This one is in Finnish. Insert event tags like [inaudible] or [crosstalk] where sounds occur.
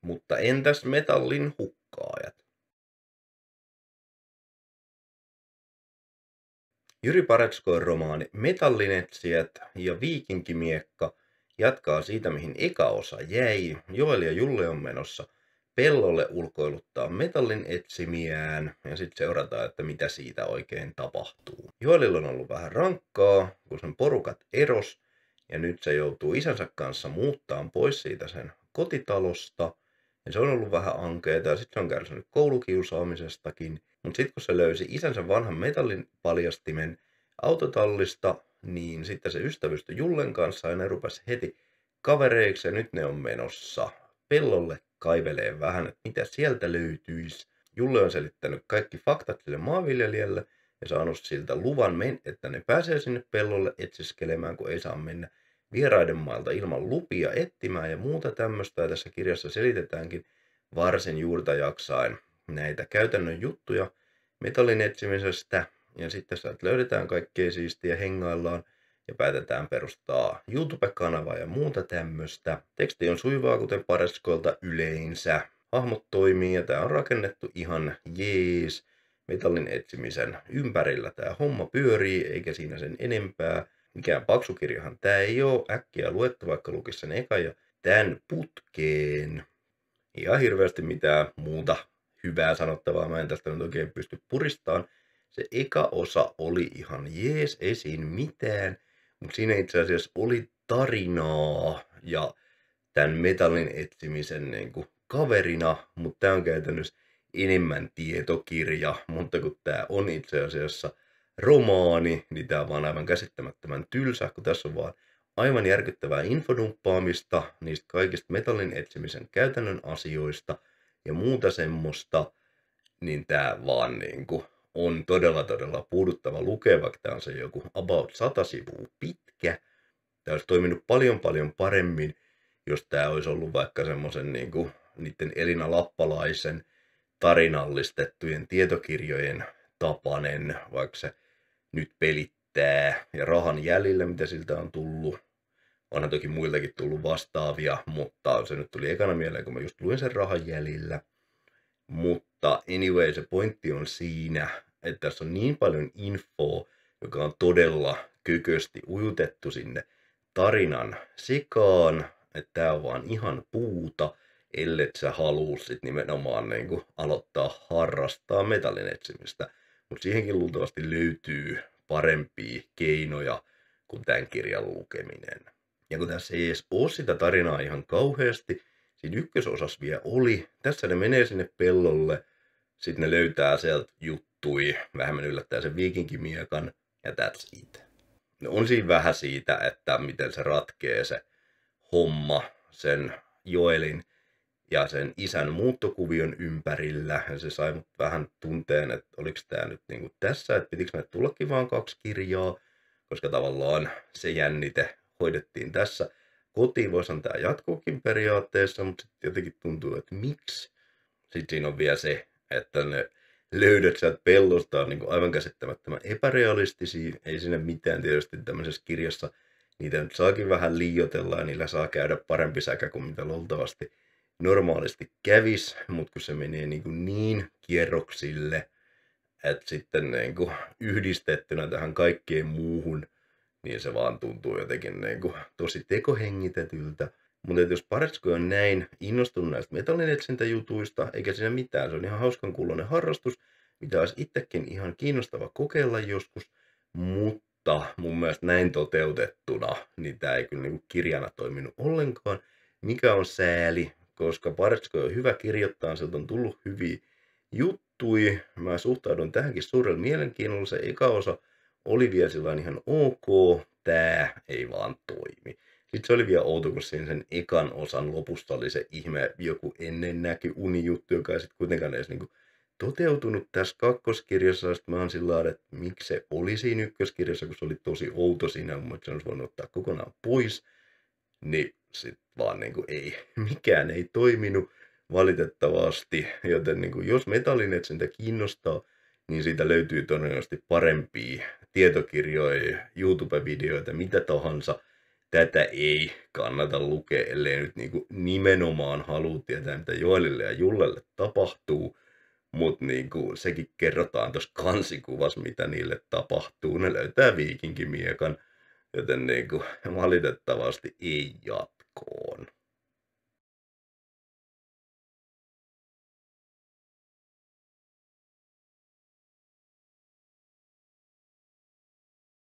Mutta entäs metallin hukkaajat? Jyri Paretskoin romaani Metallinetsijät ja Viikinkimiekka jatkaa siitä, mihin eka osa jäi. Joel ja Julle on menossa pellolle ulkoiluttaa metallin etsimiään ja sitten seurataan, että mitä siitä oikein tapahtuu. Joelilla on ollut vähän rankkaa, kun sen porukat eros ja nyt se joutuu isänsä kanssa muuttaa pois siitä sen kotitalosta. Ja se on ollut vähän ankeeta ja sitten se on kärsinyt koulukiusaamisestakin. Mutta sitten kun se löysi isänsä vanhan metallin paljastimen autotallista, niin sitten se ystävystyi Jullen kanssa ja ne rupesi heti kavereiksi ja nyt ne on menossa pellolle kaivelee vähän, että mitä sieltä löytyisi. Julle on selittänyt kaikki faktat sille maanviljelijälle ja saanut siltä luvan, että ne pääsee sinne pellolle etsiskelemään, kun ei saa mennä vieraiden mailta ilman lupia etsimään ja muuta tämmöistä. Ja tässä kirjassa selitetäänkin varsin juurta jaksain näitä käytännön juttuja metallin etsimisestä. Ja sitten sieltä löydetään kaikkea siistiä, hengaillaan ja päätetään perustaa YouTube-kanava ja muuta tämmöistä. Teksti on suivaa, kuten pareskoilta yleensä. Hahmot toimii ja tämä on rakennettu ihan jees metallin etsimisen ympärillä. Tämä homma pyörii, eikä siinä sen enempää mikään paksukirjahan tämä ei ole äkkiä luettu, vaikka lukisi sen eka ja tämän putkeen. Ja hirveästi mitään muuta hyvää sanottavaa mä en tästä nyt oikein pysty puristaan. Se eka osa oli ihan jees, ei siinä mitään, mutta siinä itse asiassa oli tarinaa ja tämän metallin etsimisen niin kuin kaverina, mutta tämä on käytännössä enemmän tietokirja, mutta kun tämä on itse asiassa – romaani, niin tämä on vaan aivan käsittämättömän tylsä, kun tässä on vaan aivan järkyttävää infodumppaamista niistä kaikista metallin etsimisen käytännön asioista ja muuta semmoista, niin tämä vaan niin kuin on todella todella puuduttava lukea, vaikka tämä on se joku about 100 sivua pitkä. Tämä olisi toiminut paljon paljon paremmin, jos tämä olisi ollut vaikka semmoisen niin kuin niiden Elina Lappalaisen tarinallistettujen tietokirjojen tapainen, vaikka se nyt pelittää ja rahan jäljellä, mitä siltä on tullut. Onhan toki muiltakin tullut vastaavia, mutta se nyt tuli ekana mieleen, kun mä just luin sen rahan jäljellä. Mutta anyway, se pointti on siinä, että tässä on niin paljon infoa, joka on todella kykösti ujutettu sinne tarinan sikaan, että tämä on vaan ihan puuta, ellei sä halua sit nimenomaan niin kuin, aloittaa harrastaa metallin etsimistä mutta siihenkin luultavasti löytyy parempia keinoja kuin tämän kirjan lukeminen. Ja kun tässä ei edes ole sitä tarinaa ihan kauheasti, siinä ykkösosas vielä oli. Tässä ne menee sinne pellolle, sitten ne löytää sieltä juttui, vähemmän yllättää sen viikinkimiekan, ja that's it. No on siinä vähän siitä, että miten se ratkee se homma sen Joelin ja sen isän muuttokuvion ympärillä. Ja se sai mut vähän tunteen, että oliko tämä nyt niinku tässä, että pitikö me tullakin vaan kaksi kirjaa, koska tavallaan se jännite hoidettiin tässä. Kotiin voisi antaa jatkuukin periaatteessa, mutta sitten jotenkin tuntuu, että miksi. Sitten siinä on vielä se, että ne löydöt sieltä pellosta on niin aivan käsittämättömän epärealistisia. Ei sinne mitään tietysti tämmöisessä kirjassa. Niitä nyt saakin vähän liiotella ja niillä saa käydä parempi säkä kuin mitä luultavasti normaalisti kävis, mutta kun se menee niin, kuin niin kierroksille, että sitten niin kuin yhdistettynä tähän kaikkeen muuhun, niin se vaan tuntuu jotenkin niin kuin tosi tekohengitetyltä. Mutta jos Paretsko on näin innostunut näistä metallinetsintäjutuista, eikä siinä mitään, se on ihan hauskan kuulonen harrastus, mitä olisi itsekin ihan kiinnostava kokeilla joskus, mutta mun mielestä näin toteutettuna, niin tämä ei kyllä niin kirjana toiminut ollenkaan, mikä on sääli, koska Partsko on hyvä kirjoittaa, sieltä on tullut hyviä juttui. Mä suhtaudun tähänkin suurella mielenkiinnolla. Se eka osa oli vielä sillä ihan ok, tää ei vaan toimi. Sitten se oli vielä outo, kun siinä sen ekan osan lopusta oli se ihme, joku ennen näki unijuttu, joka ei sitten kuitenkaan edes niinku toteutunut tässä kakkoskirjassa. Sitten mä oon sillä että miksi se oli siinä ykköskirjassa, kun se oli tosi outo siinä, mutta se olisi voinut ottaa kokonaan pois niin sitten vaan niin kuin ei, mm. mikään ei toiminut valitettavasti. Joten niin kuin, jos metallinetsintä kiinnostaa, niin siitä löytyy todennäköisesti parempia tietokirjoja, YouTube-videoita, mitä tahansa. Tätä ei kannata lukea, ellei nyt niin kuin nimenomaan halua tietää, mitä Joelille ja Jullelle tapahtuu. Mutta niin kuin sekin kerrotaan tuossa kansikuvassa, mitä niille tapahtuu. Ne löytää viikinkimiekan Joten niin kuin, [laughs] valitettavasti ei jatkoa.